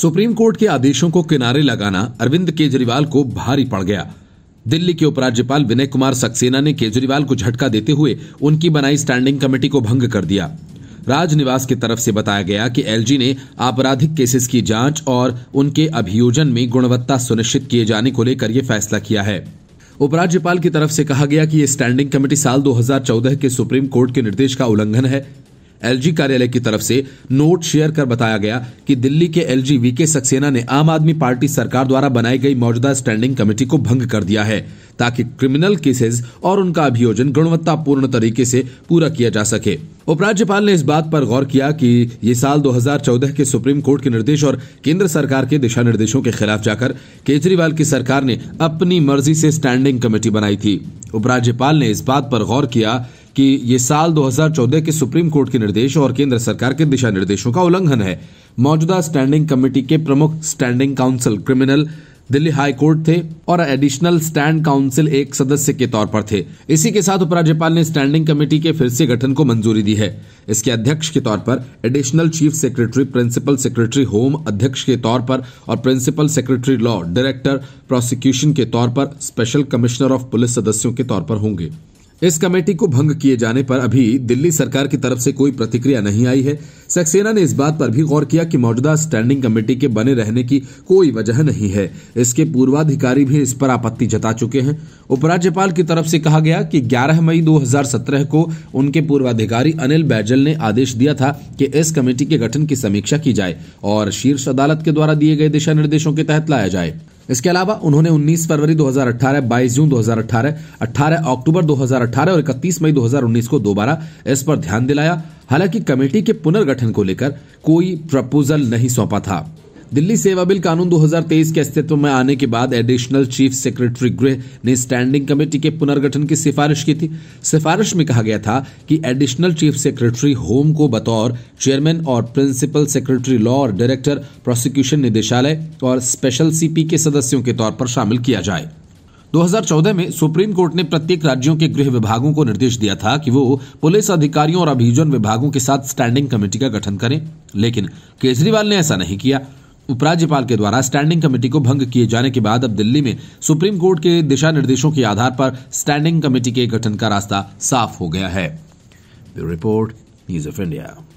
supreme court के आदेशों को किनारे लगाना अरविंद केजरीवाल को भारी पड़ गया दिल्ली के उपराज्यपाल विनय कुमार सक्सेना ने केजरीवाल को झटका देते हुए उनकी बनाई स्टैंडिंग कमेटी को भंग कर दिया राजनिवास की तरफ से बताया गया कि एलजी ने आपराधिक केसेस की जांच और उनके अभियोजन में गुणवत्ता सुनिश्चित किए जाने को लेकर यह फैसला किया है उपराज्यपाल की तरफ से कहा गया कि यह स्टैंडिंग कमेटी साल 2014 के सुप्रीम कोर्ट के निर्देश का उल्लंघन है एलजी कार्यालय की तरफ से नोट शेयर कर बताया गया कि दिल्ली के एलजी वीके सक्सेना ने आम आदमी पार्टी सरकार द्वारा बनाई गई मौजूदा स्टैंडिंग कमेटी को भंग कर दिया है ताकि क्रिमिनल केसेस और उनका अभियोजन गुणवत्तापूर्ण तरीके से पूरा किया जा सके उपराज्यपाल ने इस बात पर गौर किया कि ये साल 2014 के सुप्रीम कोर्ट के निर्देश और केंद्र सरकार के दिशा निर्देशों के खिलाफ जाकर केजरीवाल की सरकार ने अपनी मर्जी से स्टैंडिंग कमेटी बनाई थी उपराज्यपाल ने इस बात पर गौर किया कि ये साल 2014 के सुप्रीम कोर्ट के निर्देश और केंद्र सरकार के दिशा निर्देशों का उल्लंघन है मौजूदा स्टैंडिंग कमेटी के प्रमुख standing council criminal Delhi high court थे और एडिशनल स्टैंड काउंसिल एक सदस्य के तौर पर थे इसी के साथ उपराज्यपाल ने स्टैंडिंग कमेटी के फिर से गठन को मंजूरी दी है इसके अध्यक्ष के तौर पर additional chief secretary principal secretary home अध्यक्ष के तौर पर और principal secretary law director prosecution के तौर पर स्पेशल कमिश्नर ऑफ पुलिस सदस्यों के तौर पर होंगे इस कमेटी को भंग किए जाने पर अभी दिल्ली सरकार की तरफ से कोई प्रतिक्रिया नहीं आई है सक्सेना ने इस बात पर भी गौर किया कि मौजूदा स्टैंडिंग कमेटी के बने रहने की कोई वजह नहीं है इसके पूर्वाधिकारी भी इस पर आपत्ति जता चुके हैं उपराज्यपाल की तरफ से कहा गया कि 11 मई 2017 को उनके पूर्वाधिकारी अनिल बैजल ने आदेश दिया था कि इस कमेटी के गठन की समीक्षा की जाए और शीर्ष अदालत के द्वारा दिए गए दिशा निर्देशों के तहत लाया जाए इसके अलावा उन्होंने 19 फरवरी 2018, 22 जून 2018, 18 अक्टूबर 2018 और 31 मई 2019 को दोबारा इस पर ध्यान दिलाया हालांकि कमेटी के पुनर्गठन को लेकर कोई प्रपोजल नहीं सौंपा था दिल्ली सेवा बिल कानून 2023 के अस्तित्व में आने के बाद एडिशनल चीफ सेक्रेटरी गृह ने स्टैंडिंग कमेटी के पुनर्गठन की सिफारिश की थी सिफारिश में कहा गया था कि एडिशनल चीफ सेक्रेटरी होम को बतौर चेयरमैन और प्रिंसिपल सेक्रेटरी लॉ और डायरेक्टर प्रोसिक्यूशन निदेशालय और स्पेशल सीपी के सदस्यों के तौर पर शामिल किया जाए 2014 में सुप्रीम कोर्ट ने प्रत्येक राज्यों के गृह विभागों को निर्देश दिया था कि वो पुलिस अधिकारियों और अभियोजन विभागों के साथ स्टैंडिंग कमेटी का गठन करें लेकिन केजरीवाल ने ऐसा नहीं किया उपराज्यपाल के द्वारा स्टैंडिंग कमेटी को भंग किए जाने के बाद अब दिल्ली में सुप्रीम कोर्ट के दिशा निर्देशों के आधार पर स्टैंडिंग कमेटी के गठन का रास्ता साफ हो गया है रिपोर्ट न्यूज ऑफ इंडिया